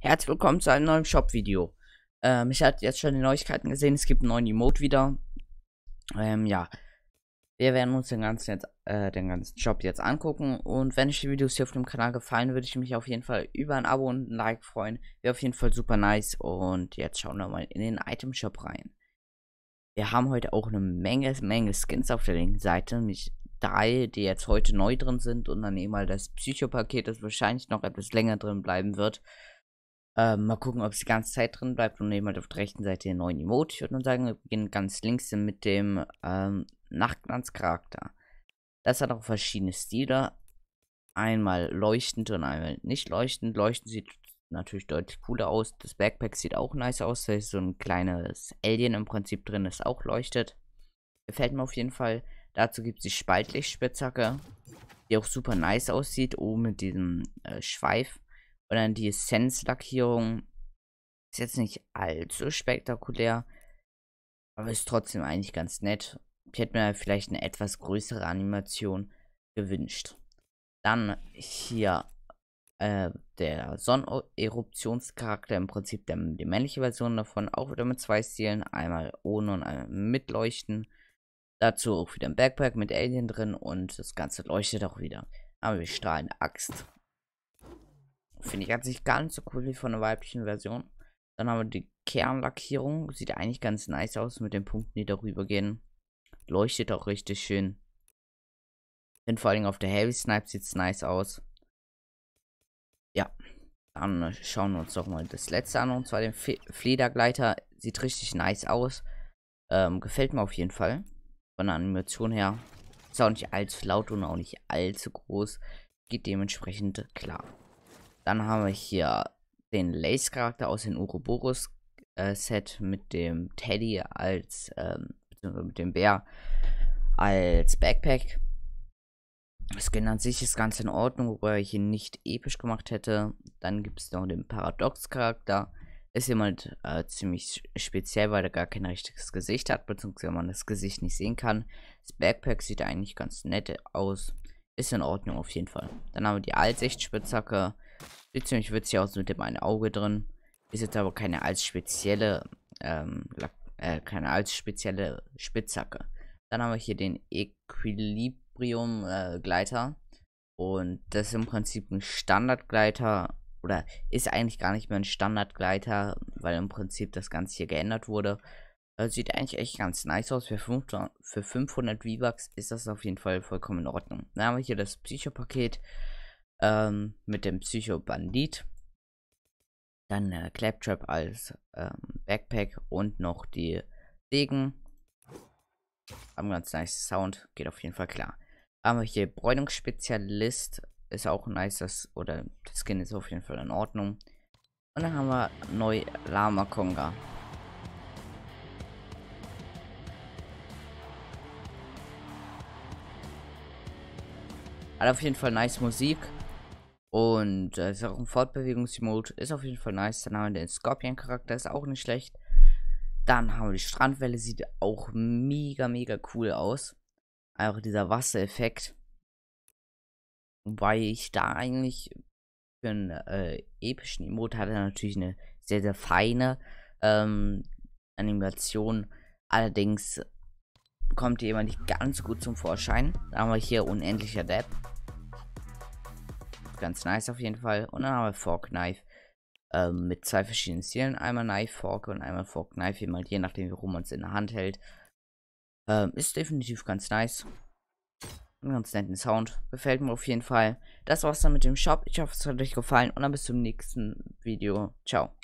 Herzlich willkommen zu einem neuen Shop-Video. Ähm, ich hatte jetzt schon die Neuigkeiten gesehen, es gibt einen neuen Emote wieder. Ähm, ja. Wir werden uns den ganzen, jetzt, äh, den ganzen Shop jetzt angucken und wenn euch die Videos hier auf dem Kanal gefallen, würde ich mich auf jeden Fall über ein Abo und ein Like freuen. Wäre auf jeden Fall super nice und jetzt schauen wir mal in den Item-Shop rein. Wir haben heute auch eine Menge, Menge Skins auf der linken Seite, nämlich drei, die jetzt heute neu drin sind und dann eben mal das Psycho-Paket, das wahrscheinlich noch etwas länger drin bleiben wird. Ähm, mal gucken, ob es die ganze Zeit drin bleibt und nehmen halt auf der rechten Seite den neuen Emote. Ich würde nur sagen, wir beginnen ganz links mit dem ähm, Nachtglanzcharakter. Das hat auch verschiedene Stile. Einmal leuchtend und einmal nicht leuchtend. Leuchtend sieht natürlich deutlich cooler aus. Das Backpack sieht auch nice aus. Da ist so ein kleines Alien im Prinzip drin, das auch leuchtet. Gefällt mir auf jeden Fall. Dazu gibt es die Spaltlichtspitzhacke, die auch super nice aussieht. Oben mit diesem äh, Schweif. Und dann die Essenz-Lackierung. Ist jetzt nicht allzu spektakulär. Aber ist trotzdem eigentlich ganz nett. Ich hätte mir vielleicht eine etwas größere Animation gewünscht. Dann hier äh, der Sonneneruptionscharakter, im Prinzip der, die männliche Version davon, auch wieder mit zwei Stilen, einmal ohne und einmal mit Leuchten. Dazu auch wieder ein Backpack mit Alien drin und das Ganze leuchtet auch wieder. Aber wir strahlen Axt. Finde ich an sich ganz so cool wie von der weiblichen Version. Dann haben wir die Kernlackierung. Sieht eigentlich ganz nice aus mit den Punkten, die darüber gehen. Leuchtet auch richtig schön. Und vor allem auf der Heavy Snipe sieht es nice aus. Ja. Dann schauen wir uns doch mal das letzte an. Und zwar den Fe Fledergleiter. Sieht richtig nice aus. Ähm, gefällt mir auf jeden Fall. Von der Animation her. Ist auch nicht allzu laut und auch nicht allzu groß. Geht dementsprechend klar. Dann haben wir hier den Lace-Charakter aus dem Uroboros-Set äh, mit dem Teddy als, ähm, mit dem Bär als Backpack. Das Skin an sich ist ganz in Ordnung, wobei ich ihn nicht episch gemacht hätte. Dann gibt es noch den Paradox-Charakter. Ist jemand äh, ziemlich speziell, weil er gar kein richtiges Gesicht hat, beziehungsweise man das Gesicht nicht sehen kann. Das Backpack sieht eigentlich ganz nett aus. Ist in Ordnung auf jeden Fall. Dann haben wir die Altsicht-Spitzhacke. Beziehungsweise wird es hier auch so mit dem einen Auge drin. Ist jetzt aber keine als spezielle, ähm, äh, keine als spezielle Spitzhacke. Dann haben wir hier den Equilibrium äh, Gleiter. Und das ist im Prinzip ein Standardgleiter. Oder ist eigentlich gar nicht mehr ein Standardgleiter, weil im Prinzip das Ganze hier geändert wurde. Äh, sieht eigentlich echt ganz nice aus. Für 500, für 500 V-Bucks ist das auf jeden Fall vollkommen in Ordnung. Dann haben wir hier das Psycho-Paket ähm, mit dem Psycho-Bandit. Dann äh, Claptrap als ähm, Backpack und noch die Degen. Haben ganz nice Sound, geht auf jeden Fall klar. Aber hier Bräunungsspezialist ist auch nice, das, oder das Skin ist auf jeden Fall in Ordnung. Und dann haben wir neu Lama Konga. Hat auf jeden Fall nice Musik. Und äh, ist auch ein Fortbewegungsmode. Ist auf jeden Fall nice. Dann haben wir den Scorpion-Charakter, ist auch nicht schlecht. Dann haben wir die Strandwelle, sieht auch mega, mega cool aus. Auch dieser Wassereffekt. Wobei ich da eigentlich für einen äh, epischen Emote hatte natürlich eine sehr, sehr feine ähm, Animation. Allerdings kommt die immer nicht ganz gut zum Vorschein. Da haben wir hier unendlicher Depp ganz nice auf jeden Fall. Und dann haben wir Fork Knife ähm, mit zwei verschiedenen Stilen. Einmal Knife Fork und einmal Fork Knife, jemand, je nachdem, wie rum man es in der Hand hält. Ähm, ist definitiv ganz nice. Einen ganz netten Sound. Gefällt mir auf jeden Fall. Das war's dann mit dem Shop. Ich hoffe, es hat euch gefallen und dann bis zum nächsten Video. Ciao.